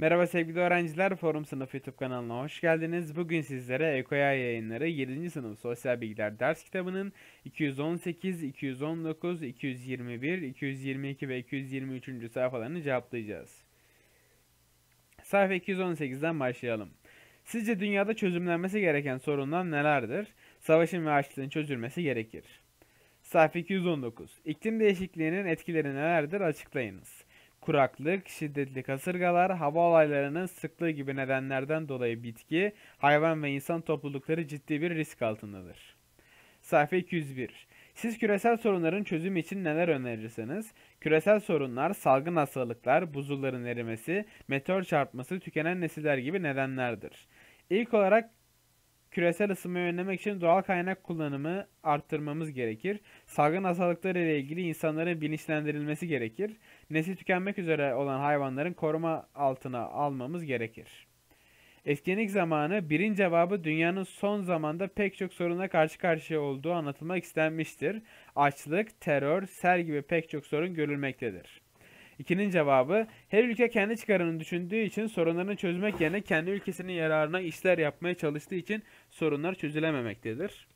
Merhaba sevgili öğrenciler, Forum Sınıf YouTube kanalına hoş geldiniz. Bugün sizlere Ekoya Yayınları 7. Sınıf Sosyal Bilgiler Ders Kitabı'nın 218, 219, 221, 222 ve 223. sayfalarını cevaplayacağız. Sayfa 218'den başlayalım. Sizce dünyada çözümlenmesi gereken sorunlar nelerdir? Savaşın ve açlığın çözülmesi gerekir. Sayfa 219. İklim değişikliğinin etkileri nelerdir? Açıklayınız kuraklık, şiddetli kasırgalar, hava olaylarının sıklığı gibi nedenlerden dolayı bitki, hayvan ve insan toplulukları ciddi bir risk altındadır. Sayfa 201 Siz küresel sorunların çözüm için neler önerirseniz, küresel sorunlar, salgın hastalıklar, buzulların erimesi, meteor çarpması, tükenen nesiller gibi nedenlerdir. İlk olarak küresel ısınmayı önlemek için doğal kaynak kullanımı arttırmamız gerekir. Salgın hastalıkları ile ilgili insanların bilinçlendirilmesi gerekir. Nesli tükenmek üzere olan hayvanların koruma altına almamız gerekir. Etkinlik zamanı birin cevabı dünyanın son zamanda pek çok soruna karşı karşıya olduğu anlatılmak istenmiştir. Açlık, terör, sel gibi pek çok sorun görülmektedir. İkinin cevabı her ülke kendi çıkarını düşündüğü için sorunlarını çözmek yerine kendi ülkesinin yararına işler yapmaya çalıştığı için sorunlar çözülememektedir.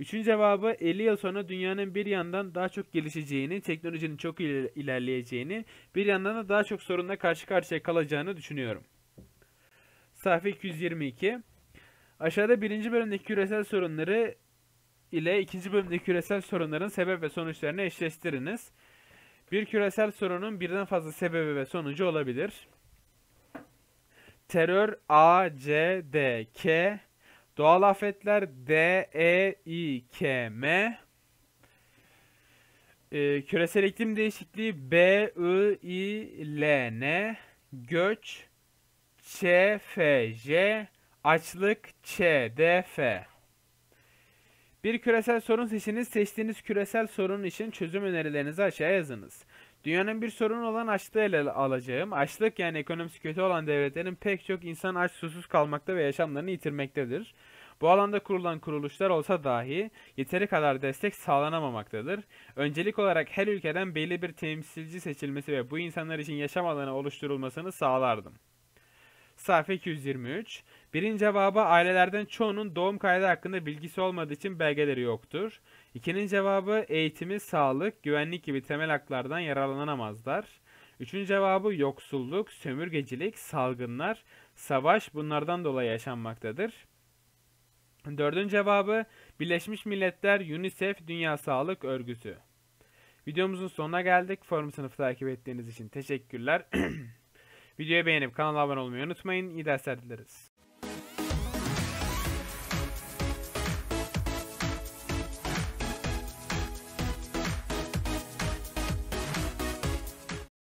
Üçün cevabı 50 yıl sonra dünyanın bir yandan daha çok gelişeceğini, teknolojinin çok ilerleyeceğini, bir yandan da daha çok sorunla karşı karşıya kalacağını düşünüyorum. Sayfa 222 Aşağıda birinci bölümdeki küresel sorunları ile ikinci bölümdeki küresel sorunların sebep ve sonuçlarını eşleştiriniz. Bir küresel sorunun birden fazla sebebi ve sonucu olabilir. Terör A, C, D, K. Doğal afetler D, E, I, K, M. Ee, küresel iklim değişikliği B, I, I, L, N. Göç, C F, J. Açlık, C D, F. Bir küresel sorun seçiniz. Seçtiğiniz küresel sorun için çözüm önerilerinizi aşağıya yazınız. Dünyanın bir sorunu olan açlığı ele alacağım. Açlık yani ekonomisi kötü olan devletlerin pek çok insan aç susuz kalmakta ve yaşamlarını yitirmektedir. Bu alanda kurulan kuruluşlar olsa dahi yeteri kadar destek sağlanamamaktadır. Öncelik olarak her ülkeden belli bir temsilci seçilmesi ve bu insanlar için yaşam alanı oluşturulmasını sağlardım. Sayfa 223. Birinci cevabı ailelerden çoğunun doğum kaydı hakkında bilgisi olmadığı için belgeleri yoktur. İkinin cevabı eğitimi, sağlık, güvenlik gibi temel haklardan yararlanamazlar. Üçüncü cevabı yoksulluk, sömürgecilik, salgınlar, savaş bunlardan dolayı yaşanmaktadır. Dördüncü cevabı Birleşmiş Milletler UNICEF Dünya Sağlık Örgütü. Videomuzun sonuna geldik. Forum sınıfı takip ettiğiniz için teşekkürler. Videoyu beğenip kanala abone olmayı unutmayın. İyi dersler dileriz.